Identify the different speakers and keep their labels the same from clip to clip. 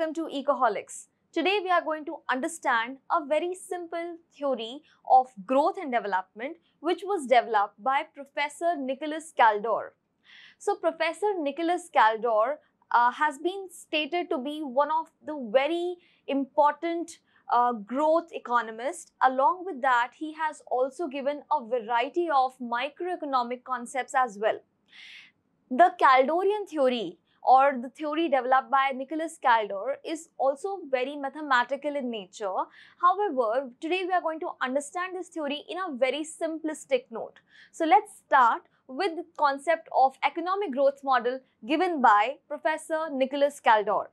Speaker 1: Welcome to Ecoholics. Today we are going to understand a very simple theory of growth and development which was developed by Professor Nicholas Kaldor. So Professor Nicholas Kaldor uh, has been stated to be one of the very important uh, growth economist. Along with that, he has also given a variety of microeconomic concepts as well. The Caldorian theory or the theory developed by Nicholas Kaldor is also very mathematical in nature. However, today we are going to understand this theory in a very simplistic note. So let's start with the concept of economic growth model given by Professor Nicholas Kaldor.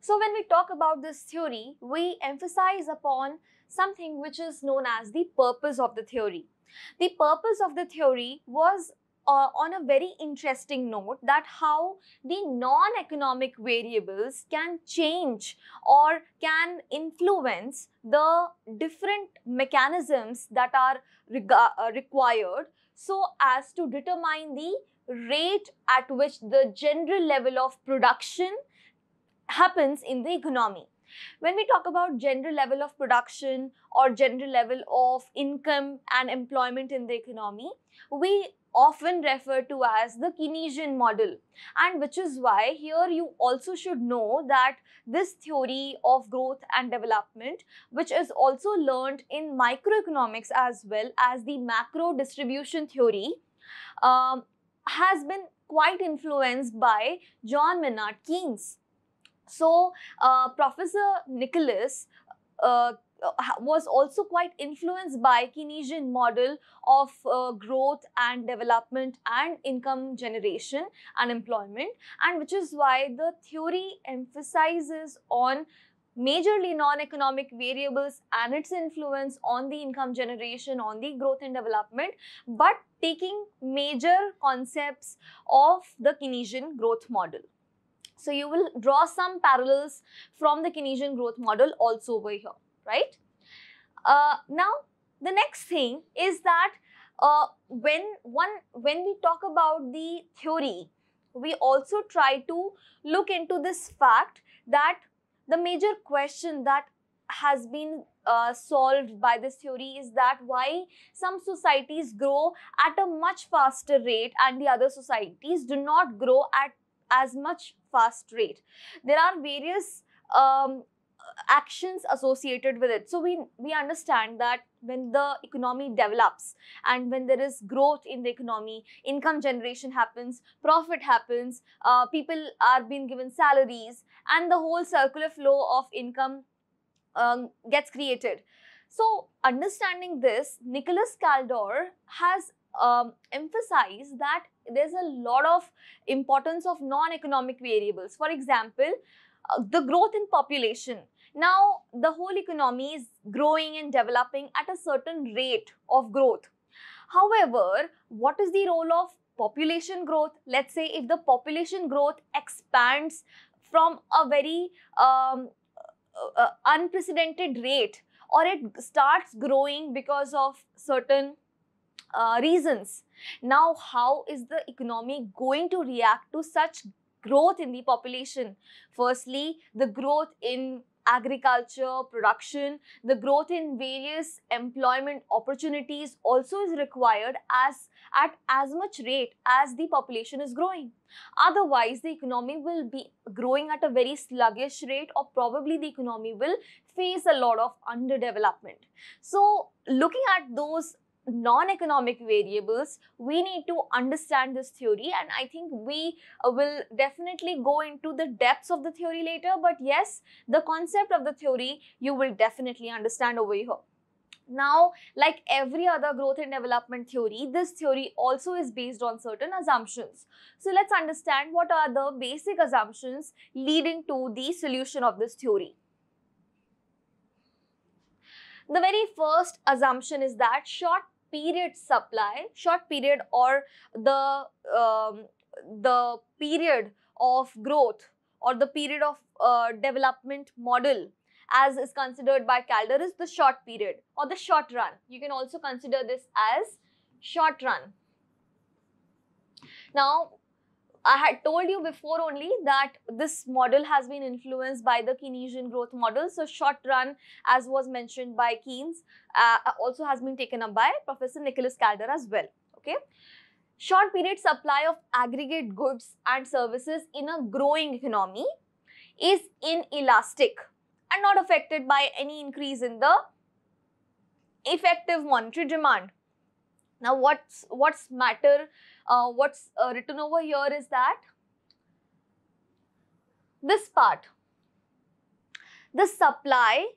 Speaker 1: So when we talk about this theory, we emphasize upon something which is known as the purpose of the theory. The purpose of the theory was uh, on a very interesting note that how the non-economic variables can change or can influence the different mechanisms that are uh, required so as to determine the rate at which the general level of production happens in the economy. When we talk about general level of production or general level of income and employment in the economy, we often referred to as the Keynesian model. And which is why here you also should know that this theory of growth and development, which is also learned in microeconomics as well as the macro distribution theory, um, has been quite influenced by John Maynard Keynes. So, uh, Professor Nicholas uh, uh, was also quite influenced by Keynesian model of uh, growth and development and income generation and employment and which is why the theory emphasizes on majorly non-economic variables and its influence on the income generation, on the growth and development, but taking major concepts of the Keynesian growth model. So you will draw some parallels from the Keynesian growth model also over here right? Uh, now, the next thing is that uh, when one when we talk about the theory, we also try to look into this fact that the major question that has been uh, solved by this theory is that why some societies grow at a much faster rate and the other societies do not grow at as much fast rate. There are various um, actions associated with it. So we, we understand that when the economy develops and when there is growth in the economy, income generation happens, profit happens, uh, people are being given salaries and the whole circular flow of income um, gets created. So understanding this, Nicholas Kaldor has um, emphasize that there's a lot of importance of non-economic variables. For example, uh, the growth in population now, the whole economy is growing and developing at a certain rate of growth. However, what is the role of population growth? Let's say if the population growth expands from a very um, uh, uh unprecedented rate or it starts growing because of certain uh, reasons. Now, how is the economy going to react to such growth in the population? Firstly, the growth in agriculture, production, the growth in various employment opportunities also is required as at as much rate as the population is growing. Otherwise, the economy will be growing at a very sluggish rate or probably the economy will face a lot of underdevelopment. So, looking at those non-economic variables we need to understand this theory and i think we uh, will definitely go into the depths of the theory later but yes the concept of the theory you will definitely understand over here now, like every other growth and development theory, this theory also is based on certain assumptions. So, let's understand what are the basic assumptions leading to the solution of this theory. The very first assumption is that short period supply, short period or the um, the period of growth or the period of uh, development model as is considered by Calder is the short period or the short run. You can also consider this as short run. Now, I had told you before only that this model has been influenced by the Keynesian growth model. So short run, as was mentioned by Keynes, uh, also has been taken up by Professor Nicholas Calder as well. Okay. Short period supply of aggregate goods and services in a growing economy is inelastic and not affected by any increase in the effective monetary demand. Now, what's what's matter uh, what's uh, written over here is that this part, the supply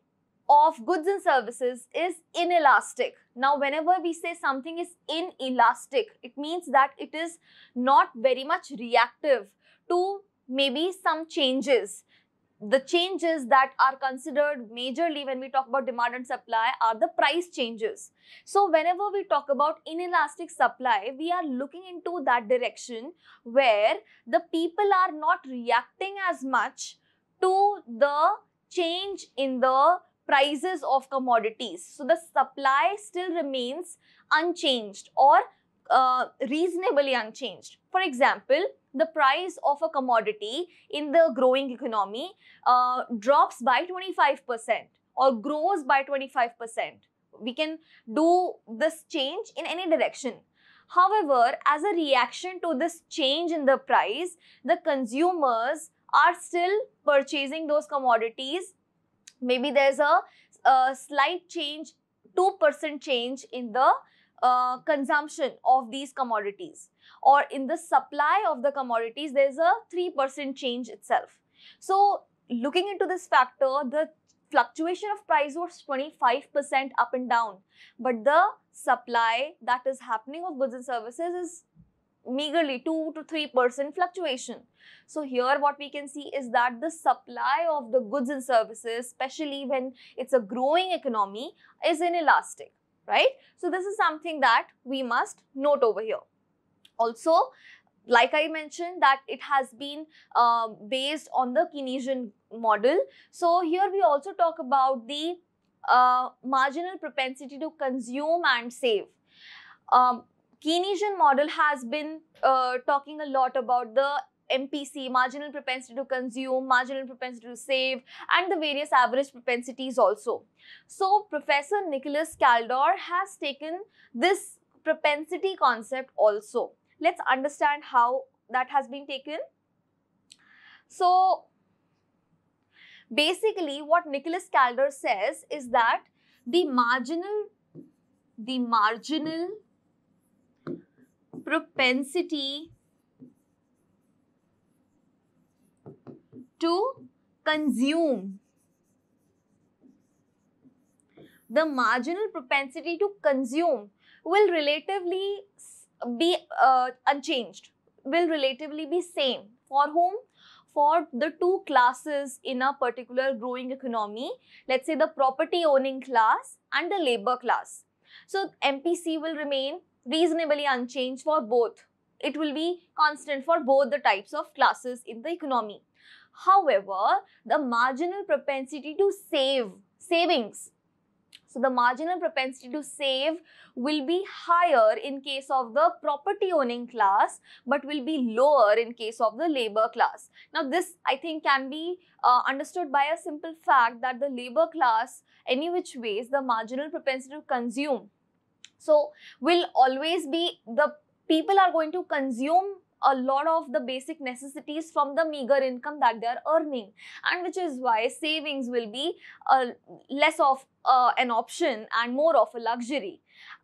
Speaker 1: of goods and services is inelastic. Now, whenever we say something is inelastic, it means that it is not very much reactive to maybe some changes the changes that are considered majorly when we talk about demand and supply are the price changes. So, whenever we talk about inelastic supply, we are looking into that direction where the people are not reacting as much to the change in the prices of commodities. So, the supply still remains unchanged or uh, reasonably unchanged. For example, the price of a commodity in the growing economy uh, drops by 25% or grows by 25%. We can do this change in any direction. However, as a reaction to this change in the price, the consumers are still purchasing those commodities. Maybe there's a, a slight change, 2% change in the uh, consumption of these commodities or in the supply of the commodities, there's a 3% change itself. So looking into this factor, the fluctuation of price was 25% up and down, but the supply that is happening of goods and services is meagerly 2 to 3% fluctuation. So here what we can see is that the supply of the goods and services, especially when it's a growing economy, is inelastic right? So this is something that we must note over here. Also, like I mentioned that it has been uh, based on the Keynesian model. So here we also talk about the uh, marginal propensity to consume and save. Um, Keynesian model has been uh, talking a lot about the MPC, marginal propensity to consume, marginal propensity to save, and the various average propensities also. So, Professor Nicholas Kaldor has taken this propensity concept also. Let's understand how that has been taken. So, basically what Nicholas Kaldor says is that the marginal the marginal propensity to consume. The marginal propensity to consume will relatively be uh, unchanged, will relatively be same. For whom? For the two classes in a particular growing economy, let's say the property owning class and the labor class. So MPC will remain reasonably unchanged for both. It will be constant for both the types of classes in the economy. However, the marginal propensity to save, savings, so the marginal propensity to save will be higher in case of the property owning class, but will be lower in case of the labor class. Now this I think can be uh, understood by a simple fact that the labor class, any which ways, the marginal propensity to consume. So will always be the people are going to consume a lot of the basic necessities from the meager income that they are earning and which is why savings will be uh, less of uh, an option and more of a luxury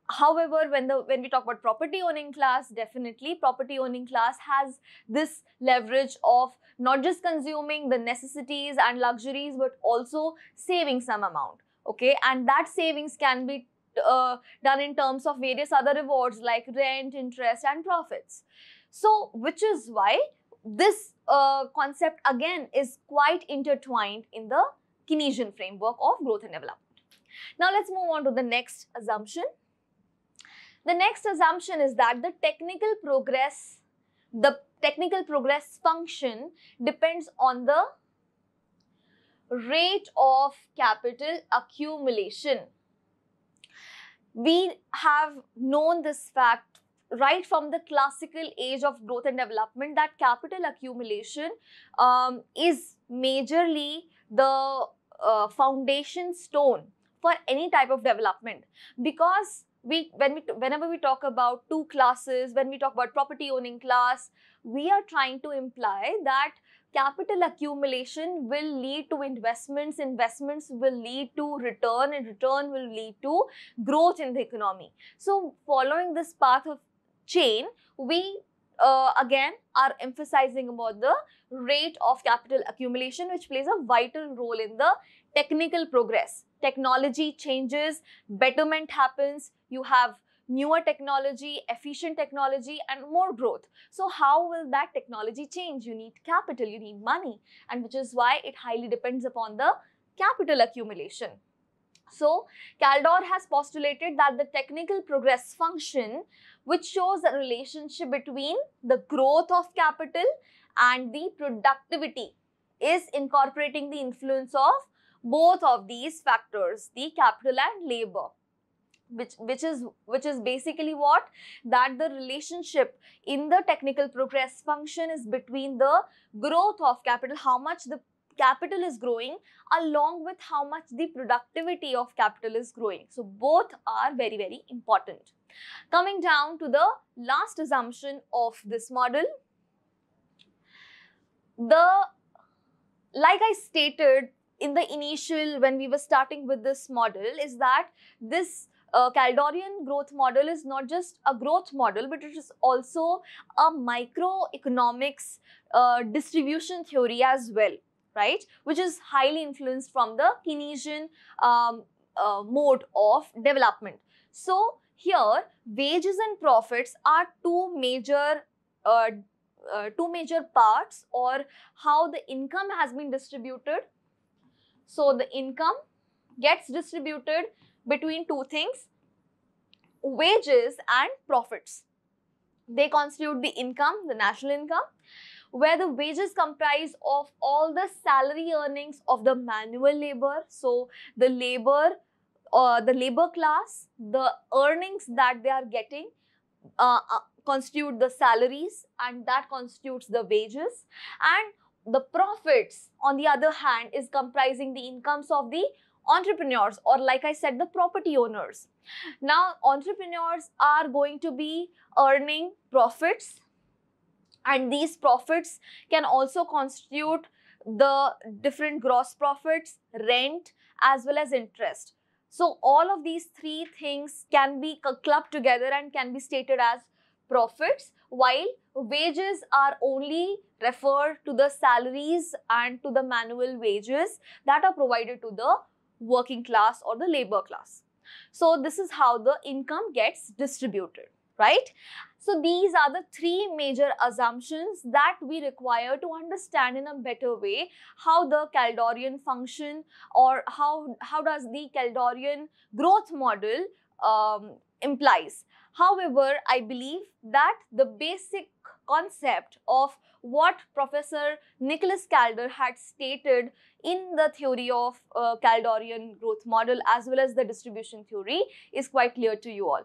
Speaker 1: however when the when we talk about property owning class definitely property owning class has this leverage of not just consuming the necessities and luxuries but also saving some amount okay and that savings can be uh, done in terms of various other rewards like rent interest and profits so, which is why this uh, concept again is quite intertwined in the Keynesian framework of growth and development. Now, let's move on to the next assumption. The next assumption is that the technical progress, the technical progress function depends on the rate of capital accumulation. We have known this fact right from the classical age of growth and development that capital accumulation um, is majorly the uh, foundation stone for any type of development because we when we whenever we talk about two classes when we talk about property owning class we are trying to imply that capital accumulation will lead to investments investments will lead to return and return will lead to growth in the economy so following this path of chain, we uh, again are emphasizing about the rate of capital accumulation which plays a vital role in the technical progress. Technology changes, betterment happens, you have newer technology, efficient technology and more growth. So how will that technology change? You need capital, you need money and which is why it highly depends upon the capital accumulation. So Caldor has postulated that the technical progress function which shows the relationship between the growth of capital and the productivity is incorporating the influence of both of these factors, the capital and labor. Which, which is which is basically what that the relationship in the technical progress function is between the growth of capital how much the capital is growing along with how much the productivity of capital is growing so both are very very important Coming down to the last assumption of this model, the like I stated in the initial when we were starting with this model is that this uh, Caldorian growth model is not just a growth model, but it is also a microeconomics uh, distribution theory as well, right? Which is highly influenced from the Keynesian um, uh, mode of development. So, here, wages and profits are two major uh, uh, two major parts or how the income has been distributed. So the income gets distributed between two things, wages and profits. They constitute the income, the national income, where the wages comprise of all the salary earnings of the manual labor. So the labor uh, the labor class, the earnings that they are getting uh, uh, constitute the salaries and that constitutes the wages. And the profits, on the other hand, is comprising the incomes of the entrepreneurs or like I said, the property owners. Now, entrepreneurs are going to be earning profits and these profits can also constitute the different gross profits, rent, as well as interest. So all of these three things can be clubbed together and can be stated as profits while wages are only referred to the salaries and to the manual wages that are provided to the working class or the labor class. So this is how the income gets distributed right? So these are the three major assumptions that we require to understand in a better way how the Caldorian function or how, how does the Caldorian growth model um, implies. However, I believe that the basic concept of what Professor Nicholas Calder had stated in the theory of uh, Caldorian growth model as well as the distribution theory is quite clear to you all.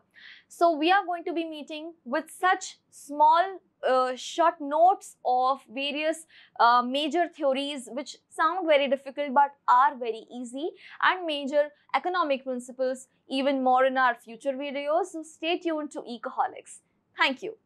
Speaker 1: So we are going to be meeting with such small uh, short notes of various uh, major theories which sound very difficult but are very easy and major economic principles even more in our future videos. So stay tuned to Ecoholics. Thank you.